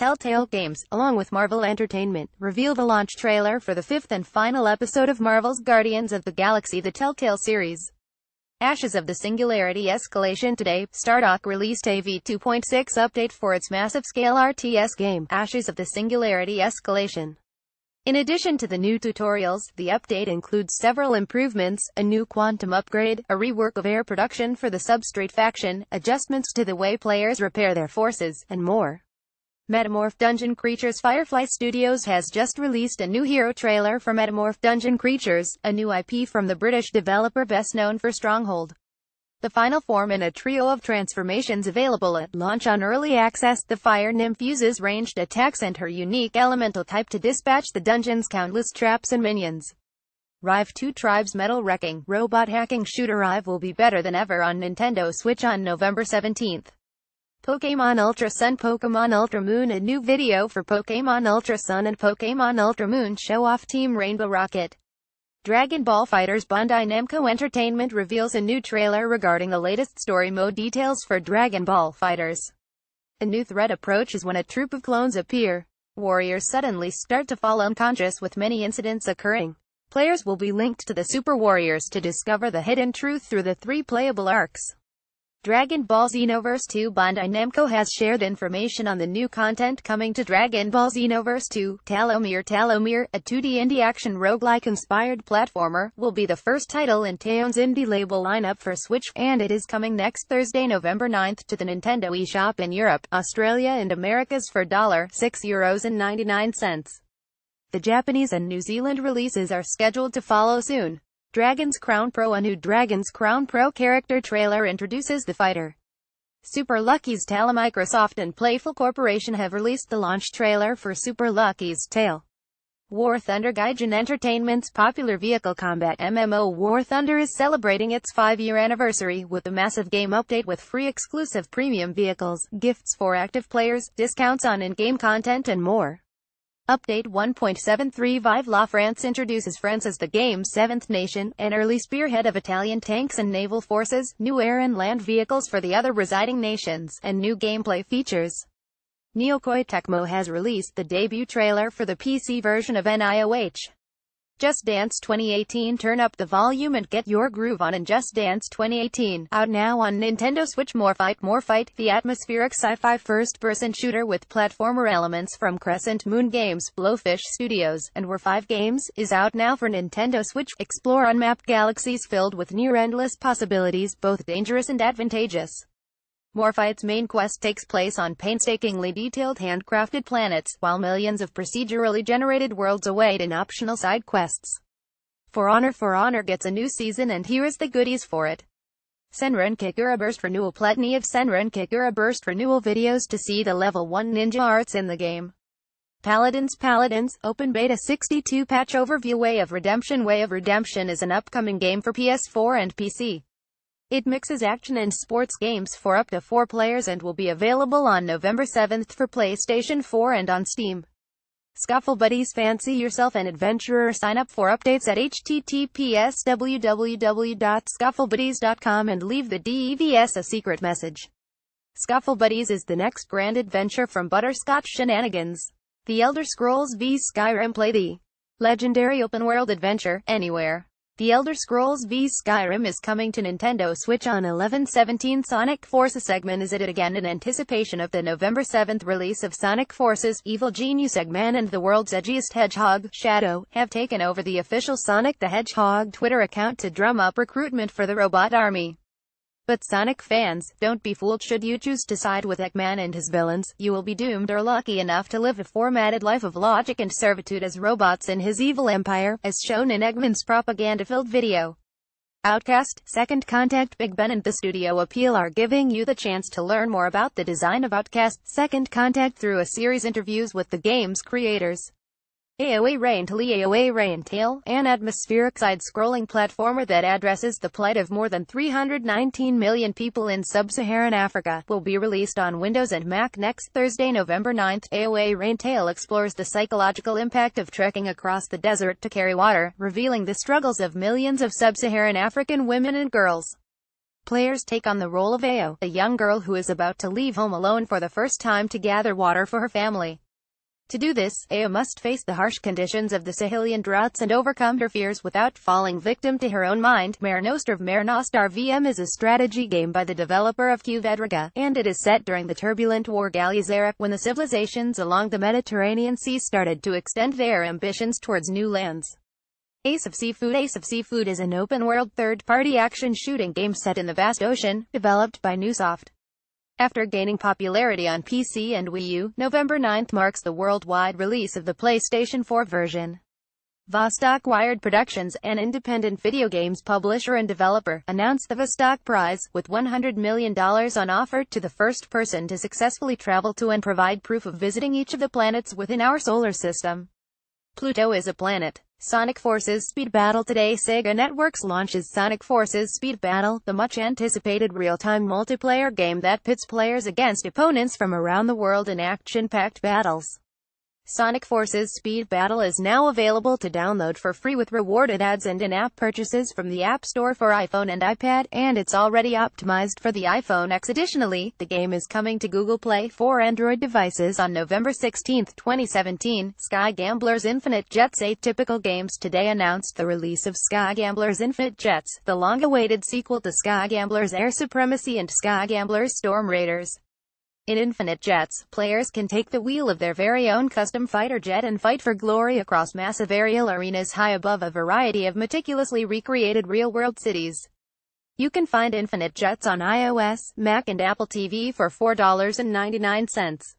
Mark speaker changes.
Speaker 1: Telltale Games, along with Marvel Entertainment, reveal the launch trailer for the fifth and final episode of Marvel's Guardians of the Galaxy the Telltale series. Ashes of the Singularity Escalation Today, Stardock released a V2.6 update for its massive-scale RTS game, Ashes of the Singularity Escalation. In addition to the new tutorials, the update includes several improvements, a new quantum upgrade, a rework of air production for the substrate faction, adjustments to the way players repair their forces, and more. Metamorph Dungeon Creatures Firefly Studios has just released a new hero trailer for Metamorph Dungeon Creatures, a new IP from the British developer best known for Stronghold. The final form in a trio of transformations available at launch on early access, the Fire Nymph uses ranged attacks and her unique elemental type to dispatch the dungeon's countless traps and minions. Rive 2 Tribes Metal Wrecking Robot Hacking Shooter Rive will be better than ever on Nintendo Switch on November 17th. Pokemon Ultra Sun Pokemon Ultra Moon A new video for Pokemon Ultra Sun and Pokemon Ultra Moon show off Team Rainbow Rocket. Dragon Ball Fighters Bandai Namco Entertainment reveals a new trailer regarding the latest story mode details for Dragon Ball Fighters. A new threat approaches when a troop of clones appear. Warriors suddenly start to fall unconscious with many incidents occurring. Players will be linked to the Super Warriors to discover the hidden truth through the three playable arcs. Dragon Ball Xenoverse 2 Bandai Namco has shared information on the new content coming to Dragon Ball Xenoverse 2. Talomir Talomir, a 2D indie action roguelike inspired platformer, will be the first title in Teon's indie label lineup for Switch, and it is coming next Thursday, November 9th to the Nintendo eShop in Europe, Australia and Americas for $6.99. The Japanese and New Zealand releases are scheduled to follow soon. Dragon's Crown Pro A new Dragon's Crown Pro character trailer introduces the fighter. Super Lucky's Tale Microsoft and Playful Corporation have released the launch trailer for Super Lucky's Tale. War Thunder Gaijin Entertainment's popular vehicle combat MMO War Thunder is celebrating its five-year anniversary with a massive game update with free exclusive premium vehicles, gifts for active players, discounts on in-game content and more. Update 1.73 Vive la France introduces France as the game's seventh nation, an early spearhead of Italian tanks and naval forces, new air and land vehicles for the other residing nations, and new gameplay features. Neokoi Tecmo has released the debut trailer for the PC version of NIOH. Just Dance 2018 Turn up the volume and get your groove on in Just Dance 2018. Out now on Nintendo Switch More Fight More Fight, the atmospheric sci-fi first-person shooter with platformer elements from Crescent Moon Games, Blowfish Studios, and Were 5 Games, is out now for Nintendo Switch. Explore unmapped galaxies filled with near-endless possibilities, both dangerous and advantageous. Morphite's main quest takes place on painstakingly detailed handcrafted planets, while millions of procedurally generated worlds await in optional side quests. For Honor for Honor gets a new season and here is the goodies for it. Senran Kikura Burst Renewal Plenty of Senran Kikura Burst Renewal videos to see the level 1 ninja arts in the game. Paladins Paladins, Open Beta 62 Patch Overview Way of Redemption Way of Redemption is an upcoming game for PS4 and PC. It mixes action and sports games for up to four players and will be available on November 7th for PlayStation 4 and on Steam. Scuffle Buddies fancy yourself an adventurer sign up for updates at https www.scufflebuddies.com and leave the DEVS a secret message. Scuffle Buddies is the next grand adventure from Butterscotch Shenanigans. The Elder Scrolls v Skyrim play the legendary open-world adventure, anywhere. The Elder Scrolls V Skyrim is coming to Nintendo Switch on 11-17 Sonic Forces Segment is at it again in anticipation of the November 7th release of Sonic Forces, Evil Genius Eggman and the world's edgiest hedgehog, Shadow, have taken over the official Sonic the Hedgehog Twitter account to drum up recruitment for the robot army. But Sonic fans, don't be fooled should you choose to side with Eggman and his villains, you will be doomed or lucky enough to live a formatted life of logic and servitude as robots in his evil empire, as shown in Eggman's propaganda-filled video. Outcast, Second Contact Big Ben and the Studio Appeal are giving you the chance to learn more about the design of Outcast, Second Contact through a series interviews with the game's creators. AoA Raintail AoA an atmospheric side-scrolling platformer that addresses the plight of more than 319 million people in sub-Saharan Africa, will be released on Windows and Mac next Thursday, November 9. AoA Tail explores the psychological impact of trekking across the desert to carry water, revealing the struggles of millions of sub-Saharan African women and girls. Players take on the role of Ao, a young girl who is about to leave home alone for the first time to gather water for her family. To do this, Aya must face the harsh conditions of the Sahelian droughts and overcome her fears without falling victim to her own mind. Mare Nostra of Mare Nostar VM is a strategy game by the developer of Qvedriga, and it is set during the turbulent War Galleys era, when the civilizations along the Mediterranean Sea started to extend their ambitions towards new lands. Ace of Seafood Ace of Seafood is an open-world third-party action shooting game set in the vast ocean, developed by Newsoft. After gaining popularity on PC and Wii U, November 9 marks the worldwide release of the PlayStation 4 version. Vostok Wired Productions, an independent video games publisher and developer, announced the Vostok Prize, with $100 million on offer to the first person to successfully travel to and provide proof of visiting each of the planets within our solar system. Pluto is a planet. Sonic Forces Speed Battle Today Sega Networks launches Sonic Forces Speed Battle, the much-anticipated real-time multiplayer game that pits players against opponents from around the world in action-packed battles. Sonic Forces Speed Battle is now available to download for free with rewarded ads and in-app purchases from the App Store for iPhone and iPad, and it's already optimized for the iPhone X. Additionally, the game is coming to Google Play for Android devices on November 16, 2017. Sky Gamblers Infinite Jets Atypical Games today announced the release of Sky Gamblers Infinite Jets, the long-awaited sequel to Sky Gamblers Air Supremacy and Sky Gamblers Storm Raiders. In Infinite Jets, players can take the wheel of their very own custom fighter jet and fight for glory across massive aerial arenas high above a variety of meticulously recreated real-world cities. You can find Infinite Jets on iOS, Mac and Apple TV for $4.99.